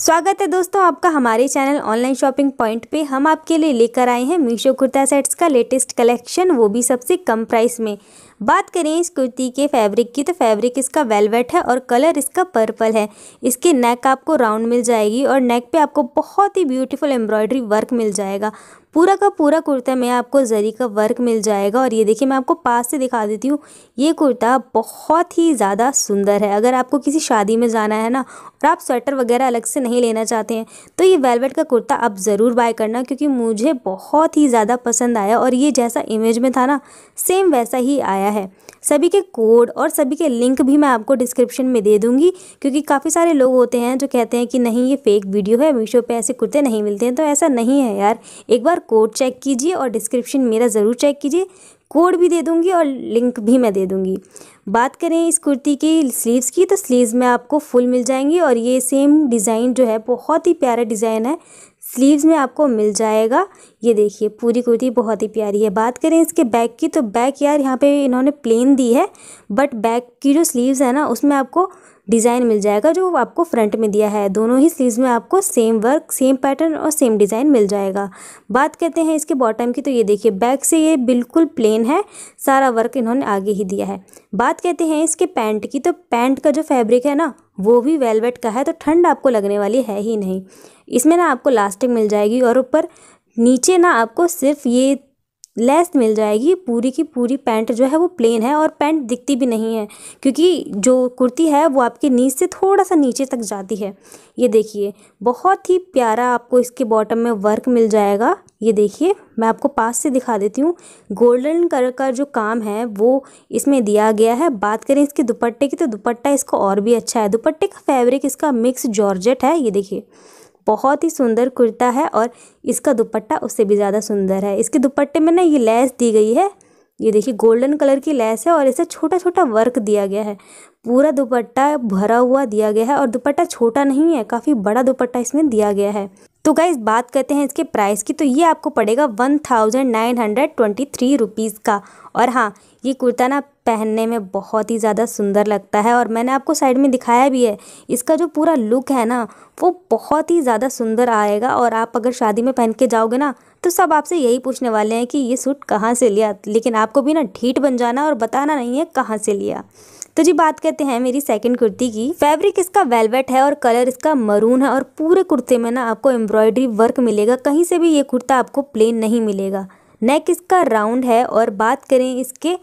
स्वागत है दोस्तों आपका हमारे चैनल ऑनलाइन शॉपिंग पॉइंट पे हम आपके लिए लेकर आए हैं मीशो कुर्ता सेट्स का लेटेस्ट कलेक्शन वो भी सबसे कम प्राइस में बात करें इस कुर्ती के फैब्रिक की तो फैब्रिक इसका वेलवेट है और कलर इसका पर्पल है इसके नेक आपको राउंड मिल जाएगी और नेक पे आपको बहुत ही ब्यूटीफुल एम्ब्रॉयडरी वर्क मिल जाएगा पूरा का पूरा कुर्ता में आपको ज़री का वर्क मिल जाएगा और ये देखिए मैं आपको पास से दिखा देती हूँ ये कुर्ता बहुत ही ज़्यादा सुंदर है अगर आपको किसी शादी में जाना है ना और आप स्वेटर वगैरह अलग से नहीं लेना चाहते हैं तो ये वेलवेट का कुर्ता आप ज़रूर बाय करना क्योंकि मुझे बहुत ही ज़्यादा पसंद आया और ये जैसा इमेज में था ना सेम वैसा ही आया है सभी के कोड और सभी के लिंक भी मैं आपको डिस्क्रिप्शन में दे दूंगी क्योंकि काफ़ी सारे लोग होते हैं जो कहते हैं कि नहीं ये फेक वीडियो है मीशो पे ऐसे कुर्ते नहीं मिलते हैं तो ऐसा नहीं है यार एक बार कोड चेक कीजिए और डिस्क्रिप्शन मेरा ज़रूर चेक कीजिए कोड भी दे दूंगी और लिंक भी मैं दे दूँगी बात करें इस कुर्ती की स्लीव्स की तो स्लीव्स में आपको फुल मिल जाएंगी और ये सेम डिज़ाइन जो है बहुत ही प्यारा डिज़ाइन है स्लीव्स में आपको मिल जाएगा ये देखिए पूरी कुर्ती बहुत ही प्यारी है बात करें इसके बैक की तो बैक यार यहाँ पे इन्होंने प्लेन दी है बट बैक की जो स्लीव्स है ना उसमें आपको डिज़ाइन मिल जाएगा जो आपको फ्रंट में दिया है दोनों ही स्लीव्स में आपको सेम वर्क सेम पैटर्न और सेम डिज़ाइन मिल जाएगा बात करते हैं इसके बॉटम की तो ये देखिए बैक से ये बिल्कुल प्लेन है सारा वर्क इन्होंने आगे ही दिया है बात कहते हैं इसके पैंट की तो पैंट का जो फैब्रिक है ना वो भी वेलवेट का है तो ठंड आपको लगने वाली है ही नहीं इसमें ना आपको लास्टिक मिल जाएगी और ऊपर नीचे ना आपको सिर्फ ये लेस मिल जाएगी पूरी की पूरी पैंट जो है वो प्लेन है और पैंट दिखती भी नहीं है क्योंकि जो कुर्ती है वो आपके नीच से थोड़ा सा नीचे तक जाती है ये देखिए बहुत ही प्यारा आपको इसके बॉटम में वर्क मिल जाएगा ये देखिए मैं आपको पास से दिखा देती हूँ गोल्डन कलर का जो काम है वो इसमें दिया गया है बात करें इसके दुपट्टे की तो दुपट्टा इसको और भी अच्छा है दुपट्टे का फैब्रिक इसका मिक्स जॉर्जेट है ये देखिए बहुत ही सुंदर कुर्ता है और इसका दुपट्टा उससे भी ज़्यादा सुंदर है इसके दुपट्टे में ना ये लैस दी गई है ये देखिए गोल्डन कलर की लैस है और इसे छोटा छोटा वर्क दिया गया है पूरा दुपट्टा भरा हुआ दिया गया है और दुपट्टा छोटा नहीं है काफ़ी बड़ा दुपट्टा इसमें दिया गया है तो गाइज बात करते हैं इसके प्राइस की तो ये आपको पड़ेगा one thousand nine hundred twenty three rupees का और हाँ ये कुर्ता ना पहनने में बहुत ही ज़्यादा सुंदर लगता है और मैंने आपको साइड में दिखाया भी है इसका जो पूरा लुक है ना वो बहुत ही ज़्यादा सुंदर आएगा और आप अगर शादी में पहन के जाओगे ना तो सब आपसे यही पूछने वाले हैं कि ये सूट कहाँ से लिया लेकिन आपको भी ना ढीठ बन जाना और बताना नहीं है कहाँ से लिया तो जी बात करते हैं मेरी सेकंड कुर्ती की फैब्रिक इसका वेलवेट है और कलर इसका मरून है और पूरे कुर्ते में ना आपको एम्ब्रॉयडरी वर्क मिलेगा कहीं से भी ये कुर्ता आपको प्लेन नहीं मिलेगा नेक इसका राउंड है और बात करें इसके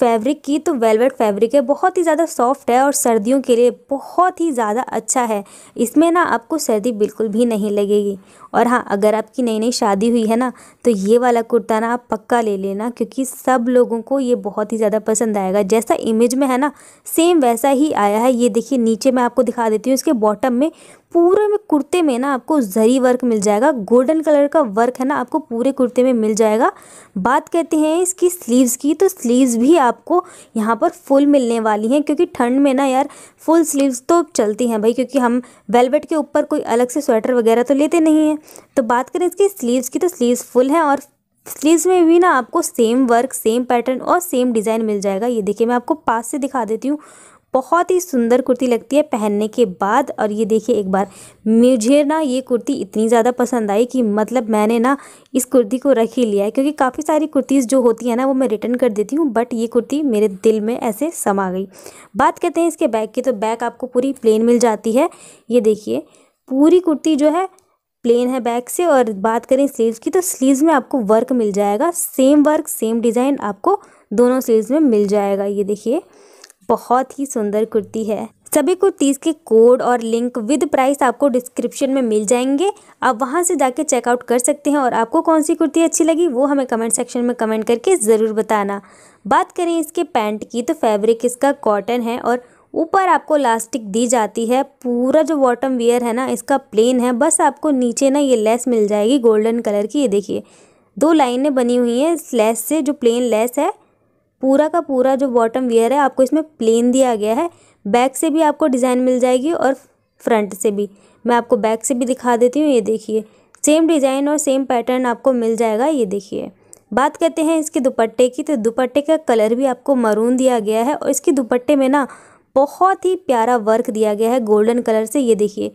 फैब्रिक की तो वेलवेट फैब्रिक है बहुत ही ज़्यादा सॉफ्ट है और सर्दियों के लिए बहुत ही ज़्यादा अच्छा है इसमें ना आपको सर्दी बिल्कुल भी नहीं लगेगी और हाँ अगर आपकी नई नई शादी हुई है ना तो ये वाला कुर्ता ना आप पक्का ले लेना क्योंकि सब लोगों को ये बहुत ही ज़्यादा पसंद आएगा जैसा इमेज में है ना सेम वैसा ही आया है ये देखिए नीचे मैं आपको दिखा देती हूँ इसके बॉटम में पूरे में कुर्ते में ना आपको जरी वर्क मिल जाएगा गोल्डन कलर का वर्क है ना आपको पूरे कुर्ते में मिल जाएगा बात करते हैं इसकी स्लीव्स की तो स्लीव्स भी आपको यहाँ पर फुल मिलने वाली हैं क्योंकि ठंड में ना यार फुल स्लीव्स तो चलती हैं भाई क्योंकि हम वेलवेट के ऊपर कोई अलग से स्वेटर वगैरह तो लेते नहीं हैं तो बात करें इसकी स्लीव्स की तो स्लीव्स फुल हैं और स्लीव्स में भी ना आपको सेम वर्क सेम पैटर्न और सेम डिज़ाइन मिल जाएगा ये देखिए मैं आपको पास से दिखा देती हूँ बहुत ही सुंदर कुर्ती लगती है पहनने के बाद और ये देखिए एक बार मुझे ना ये कुर्ती इतनी ज़्यादा पसंद आई कि मतलब मैंने ना इस कुर्ती को रख ही लिया है क्योंकि काफ़ी सारी कुर्तीज़ जो होती है ना वो मैं रिटर्न कर देती हूँ बट ये कुर्ती मेरे दिल में ऐसे समा गई बात करते हैं इसके बैग की तो बैग आपको पूरी प्लेन मिल जाती है ये देखिए पूरी कुर्ती जो है प्लेन है बैक से और बात करें स्लीव्स की तो स्लीव्स में आपको वर्क मिल जाएगा सेम वर्क सेम डिज़ाइन आपको दोनों स्लीव्स में मिल जाएगा ये देखिए बहुत ही सुंदर कुर्ती है सभी कुर्तीज़ के कोड और लिंक विद प्राइस आपको डिस्क्रिप्शन में मिल जाएंगे आप वहां से जाके चेकआउट कर सकते हैं और आपको कौन सी कुर्ती अच्छी लगी वो हमें कमेंट सेक्शन में कमेंट करके ज़रूर बताना बात करें इसके पैंट की तो फैब्रिक इसका कॉटन है और ऊपर आपको लास्टिक दी जाती है पूरा जो बॉटम वियर है ना इसका प्लेन है बस आपको नीचे ना ये लेस मिल जाएगी गोल्डन कलर की ये देखिए दो लाइनें बनी हुई हैं इस लेस से जो प्लेन लेस है पूरा का पूरा जो बॉटम वियर है आपको इसमें प्लेन दिया गया है बैक से भी आपको डिज़ाइन मिल जाएगी और फ्रंट से भी मैं आपको बैक से भी दिखा देती हूँ ये देखिए सेम डिज़ाइन और सेम पैटर्न आपको मिल जाएगा ये देखिए बात करते हैं इसके दुपट्टे की तो दुपट्टे का कलर भी आपको मरून दिया गया है और इसके दुपट्टे में ना बहुत ही प्यारा वर्क दिया गया है गोल्डन कलर से ये देखिए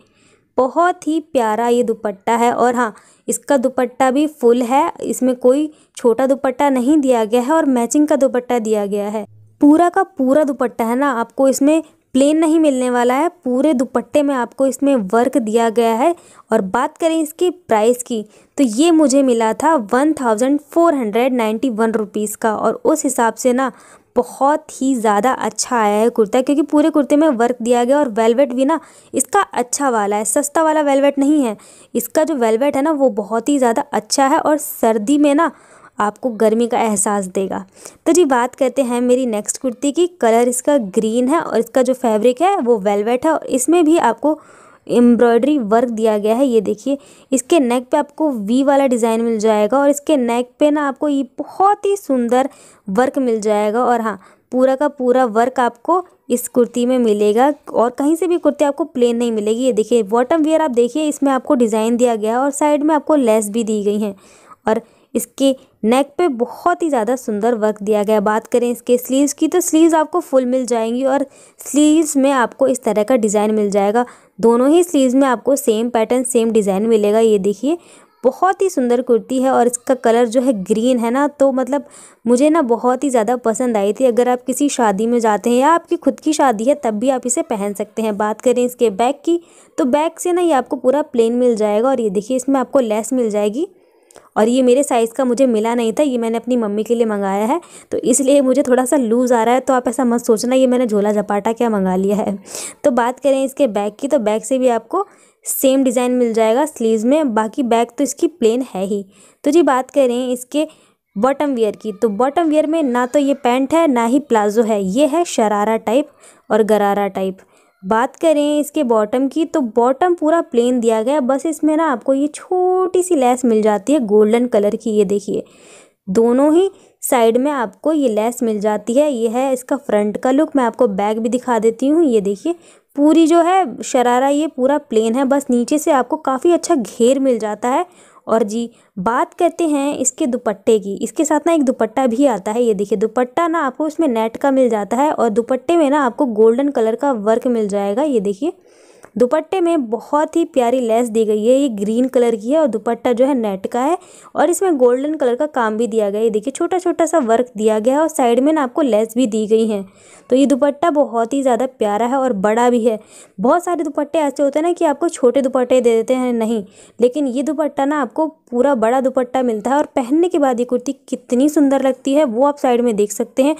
बहुत ही प्यारा ये दुपट्टा है और हाँ इसका दुपट्टा भी फुल है इसमें कोई छोटा दुपट्टा नहीं दिया गया है और मैचिंग का दुपट्टा दिया गया है पूरा का पूरा दुपट्टा है ना आपको इसमें प्लेन नहीं मिलने वाला है पूरे दुपट्टे में आपको इसमें वर्क दिया गया है और बात करें इसकी प्राइस की तो ये मुझे मिला था one thousand four hundred ninety one rupees का और उस हिसाब से ना बहुत ही ज़्यादा अच्छा आया है कुर्ता क्योंकि पूरे कुर्ते में वर्क दिया गया और वेलवेट भी ना इसका अच्छा वाला है सस्ता वाला वेलवेट नहीं है इसका जो वेलवेट है ना वो बहुत ही ज़्यादा अच्छा है और सर्दी में ना आपको गर्मी का एहसास देगा तो जी बात करते हैं मेरी नेक्स्ट कुर्ती की कलर इसका ग्रीन है और इसका जो फैब्रिक है वो वेलवेट है और इसमें भी आपको एम्ब्रॉयडरी वर्क दिया गया है ये देखिए इसके नेक पे आपको वी वाला डिज़ाइन मिल जाएगा और इसके नेक पे ना आपको ये बहुत ही सुंदर वर्क मिल जाएगा और हाँ पूरा का पूरा वर्क आपको इस कुर्ती में मिलेगा और कहीं से भी कुर्ती आपको प्लेन नहीं मिलेगी ये देखिए बॉटम वेयर आप देखिए इसमें आपको डिज़ाइन दिया गया है और साइड में आपको लेस भी दी गई हैं और इसके नेक पे बहुत ही ज़्यादा सुंदर वर्क दिया गया बात करें इसके स्लीव्स की तो स्लीव्स आपको फुल मिल जाएंगी और स्लीव्स में आपको इस तरह का डिज़ाइन मिल जाएगा दोनों ही स्लीव्स में आपको सेम पैटर्न सेम डिज़ाइन मिलेगा ये देखिए बहुत ही सुंदर कुर्ती है और इसका कलर जो है ग्रीन है ना तो मतलब मुझे ना बहुत ही ज़्यादा पसंद आई थी अगर आप किसी शादी में जाते हैं या आपकी खुद की शादी है तब भी आप इसे पहन सकते हैं बात करें इसके बैक की तो बैक से ना ये आपको पूरा प्लेन मिल जाएगा और ये देखिए इसमें आपको लेस मिल जाएगी और ये मेरे साइज़ का मुझे मिला नहीं था ये मैंने अपनी मम्मी के लिए मंगाया है तो इसलिए मुझे थोड़ा सा लूज़ आ रहा है तो आप ऐसा मत सोचना ये मैंने झोला झपाटा क्या मंगा लिया है तो बात करें इसके बैग की तो बैग से भी आपको सेम डिज़ाइन मिल जाएगा स्लीव्स में बाकी बैग तो इसकी प्लेन है ही तो जी बात करें इसके बॉटम वेयर की तो बॉटम वेयर में ना तो ये पैंट है ना ही प्लाजो है ये है शरारा टाइप और गरारा टाइप बात करें इसके बॉटम की तो बॉटम पूरा प्लेन दिया गया बस इसमें ना आपको ये छोटी सी लैस मिल जाती है गोल्डन कलर की ये देखिए दोनों ही साइड में आपको ये लेस मिल जाती है ये है इसका फ्रंट का लुक मैं आपको बैक भी दिखा देती हूँ ये देखिए पूरी जो है शरारा ये पूरा प्लेन है बस नीचे से आपको काफ़ी अच्छा घेर मिल जाता है और जी बात करते हैं इसके दुपट्टे की इसके साथ ना एक दुपट्टा भी आता है ये देखिए दुपट्टा ना आपको इसमें नेट का मिल जाता है और दुपट्टे में ना आपको गोल्डन कलर का वर्क मिल जाएगा ये देखिए दुपट्टे में बहुत ही प्यारी लेस दी गई है ये ग्रीन कलर की है और दुपट्टा जो है नेट का है और इसमें गोल्डन कलर का काम भी दिया गया है देखिए छोटा छोटा सा वर्क दिया गया है और साइड में ना आपको लेस भी दी गई है तो ये दुपट्टा बहुत ही ज़्यादा प्यारा है और बड़ा भी है बहुत सारे दुपट्टे ऐसे होते हैं ना कि आपको छोटे दुपट्टे दे देते हैं नहीं लेकिन ये दुपट्टा ना आपको पूरा बड़ा दुपट्टा मिलता है और पहनने के बाद ये कुर्ती कितनी सुंदर लगती है वो आप साइड में देख सकते हैं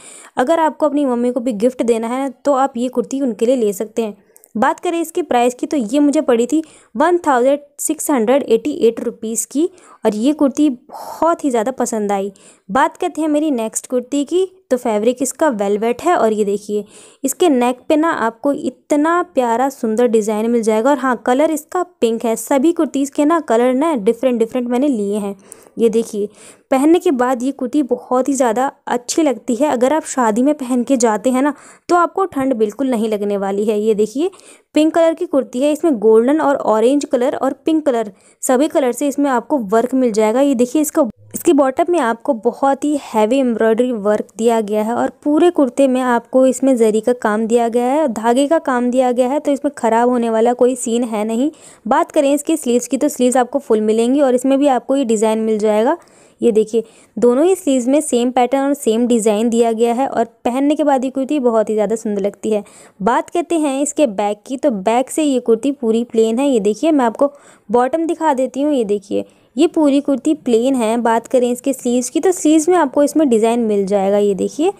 अगर आपको अपनी मम्मी को भी गिफ्ट देना है तो आप ये कुर्ती उनके लिए ले सकते हैं बात करें इसकी प्राइस की तो ये मुझे पड़ी थी one thousand six hundred eighty eight rupees की और ये कुर्ती बहुत ही ज़्यादा पसंद आई बात करते हैं मेरी नेक्स्ट कुर्ती की तो फैब्रिक इसका वेलवेट है और ये देखिए इसके नेक पे ना आपको इतना प्यारा सुंदर डिज़ाइन मिल जाएगा और हाँ कलर इसका पिंक है सभी कुर्तीज़ के ना कलर ना डिफरेंट डिफरेंट मैंने लिए हैं ये देखिए पहनने के बाद ये कुर्ती बहुत ही ज़्यादा अच्छी लगती है अगर आप शादी में पहन के जाते हैं ना तो आपको ठंड बिल्कुल नहीं लगने वाली है ये देखिए पिंक कलर की कुर्ती है इसमें गोल्डन और ऑरेंज कलर और पिंक कलर सभी कलर से इसमें आपको वर्क मिल जाएगा ये देखिए इसका इसकी बॉटम में आपको बहुत ही हैवी एम्ब्रॉयडरी वर्क दिया गया है और पूरे कुर्ते में आपको इसमें जरी का काम दिया गया है धागे का काम दिया गया है तो इसमें ख़राब होने वाला कोई सीन है नहीं बात करें इसके स्लीव्स की तो स्लीव्स आपको फुल मिलेंगी और इसमें भी आपको ये डिज़ाइन मिल जाएगा ये देखिए दोनों ही स्लीव्स में सेम पैटर्न और सेम डिज़ाइन दिया गया है और पहनने के बाद ये कुर्ती बहुत ही ज़्यादा सुंदर लगती है बात करते हैं इसके बैक की तो बैक से ये कुर्ती पूरी प्लेन है ये देखिए मैं आपको बॉटम दिखा देती हूँ ये देखिए ये पूरी कुर्ती प्लेन है बात करें इसके स्लीव्स की तो स्लीव्स में आपको इसमें डिज़ाइन मिल जाएगा ये देखिए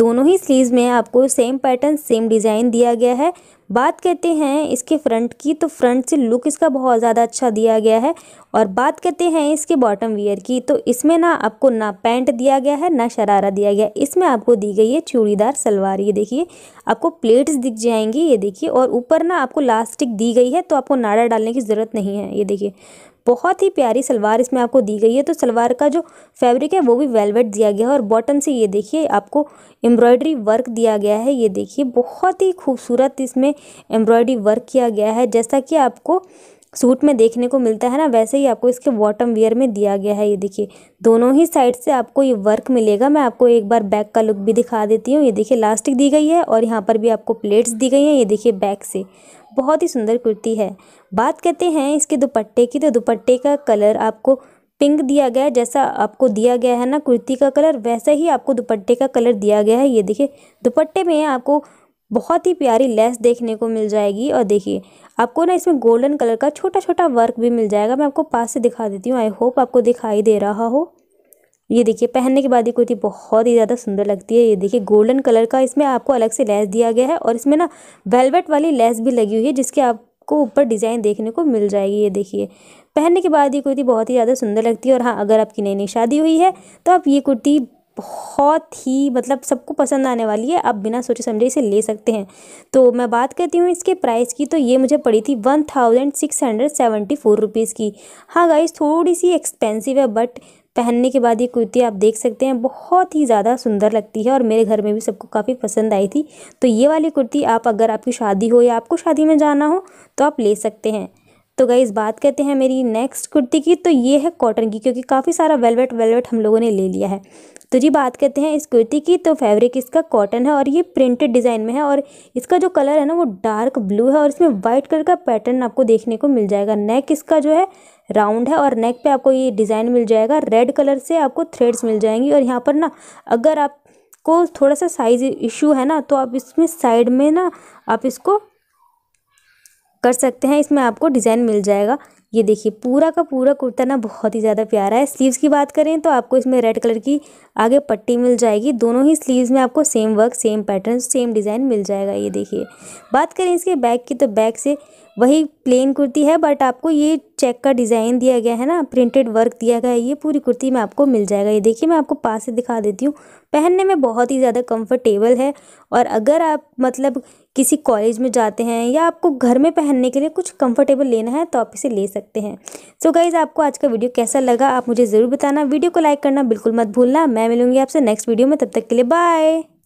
दोनों ही स्लीव्स में आपको सेम पैटर्न सेम डिज़ाइन दिया गया है बात करते हैं इसके फ्रंट की तो फ्रंट से लुक इसका बहुत ज़्यादा अच्छा दिया गया है और बात करते हैं इसके बॉटम वियर की तो इसमें ना आपको ना पैंट दिया गया है ना शरारा दिया गया है इसमें आपको दी गई है चूड़ीदार सलवार ये देखिए आपको प्लेट्स दिख जाएंगी ये देखिए और ऊपर ना आपको लास्टिक दी गई है तो आपको नाड़ा डालने की ज़रूरत नहीं है ये देखिए बहुत ही प्यारी सलवार इसमें आपको दी गई है तो सलवार का जो फैब्रिक है वो भी वेलवेट दिया गया है और बॉटम से ये देखिए आपको एम्ब्रॉयडरी वर्क दिया गया है ये देखिए बहुत ही खूबसूरत इसमें एम्ब्रॉयडरी वर्क किया गया है जैसा कि आपको सूट में देखने को मिलता है ना वैसे ही आपको इसके बॉटम वेयर में दिया गया है ये देखिए दोनों ही साइड से आपको ये वर्क मिलेगा मैं आपको एक बार बैक का लुक भी दिखा देती हूँ ये देखिए लास्टिक दी गई है और यहाँ पर भी आपको प्लेट्स दी गई हैं ये देखिए बैक से बहुत ही सुंदर कुर्ती है बात करते हैं इसके दुपट्टे की तो दुपट्टे का कलर आपको पिंक दिया गया है जैसा आपको दिया गया है ना कुर्ती का कलर वैसा ही आपको दुपट्टे का कलर दिया गया है ये देखिए दुपट्टे में आपको बहुत ही प्यारी लेस देखने को मिल जाएगी और देखिए आपको ना इसमें गोल्डन कलर का छोटा छोटा वर्क भी मिल जाएगा मैं आपको पास से दिखा देती हूँ आई होप आपको दिखाई दे रहा हो ये देखिए पहनने के बाद ये कुर्ती बहुत ही ज़्यादा सुंदर लगती है ये देखिए गोल्डन कलर का इसमें आपको अलग से लेस दिया गया है और इसमें ना वेलवेट वाली लेस भी लगी हुई है जिसके आपको ऊपर डिज़ाइन देखने को मिल जाएगी ये देखिए पहनने के बाद ये कुर्ती बहुत ही ज़्यादा सुंदर लगती है और हाँ अगर आपकी नई नई शादी हुई है तो आप ये कुर्ती बहुत ही मतलब सबको पसंद आने वाली है आप बिना सोचे समझे इसे ले सकते हैं तो मैं बात करती हूँ इसके प्राइस की तो ये मुझे पड़ी थी one thousand six hundred seventy four rupees की हाँ गाइज थोड़ी सी एक्सपेंसिव है बट पहनने के बाद ये कुर्ती आप देख सकते हैं बहुत ही ज़्यादा सुंदर लगती है और मेरे घर में भी सबको काफ़ी पसंद आई थी तो ये वाली कुर्ती आप अगर आपकी शादी हो या आपको शादी में जाना हो तो आप ले सकते हैं तो गाइज़ बात करते हैं मेरी नेक्स्ट कुर्ती की तो ये है कॉटन की क्योंकि काफ़ी सारा वेलवेट वेलवेट हम लोगों ने ले लिया है तो जी बात करते हैं इस कुर्ती की तो फैब्रिक इसका कॉटन है और ये प्रिंटेड डिज़ाइन में है और इसका जो कलर है ना वो डार्क ब्लू है और इसमें वाइट कलर का पैटर्न आपको देखने को मिल जाएगा नेक इसका जो है राउंड है और नेक पे आपको ये डिज़ाइन मिल जाएगा रेड कलर से आपको थ्रेड्स मिल जाएंगी और यहाँ पर ना अगर आपको थोड़ा सा साइज़ इशू है ना तो आप इसमें साइड में ना आप इसको कर सकते हैं इसमें आपको डिज़ाइन मिल जाएगा ये देखिए पूरा का पूरा कुर्ता ना बहुत ही ज़्यादा प्यारा है स्लीव्स की बात करें तो आपको इसमें रेड कलर की आगे पट्टी मिल जाएगी दोनों ही स्लीव्स में आपको same work same pattern same design मिल जाएगा ये देखिए बात करें इसके बैक की तो बैक से वही प्लेन कुर्ती है बट आपको ये चेक का डिज़ाइन दिया गया है ना प्रिंटेड वर्क दिया गया है ये पूरी कुर्ती में आपको मिल जाएगा ये देखिए मैं आपको पास से दिखा देती हूँ पहनने में बहुत ही ज़्यादा कंफर्टेबल है और अगर आप मतलब किसी कॉलेज में जाते हैं या आपको घर में पहनने के लिए कुछ कंफर्टेबल लेना है तो आप इसे ले सकते हैं सो so गाइज़ आपको आज का वीडियो कैसा लगा आप मुझे ज़रूर बताना वीडियो को लाइक करना बिल्कुल मत भूलना मैं मिलूँगी आपसे नेक्स्ट वीडियो में तब तक के लिए बाय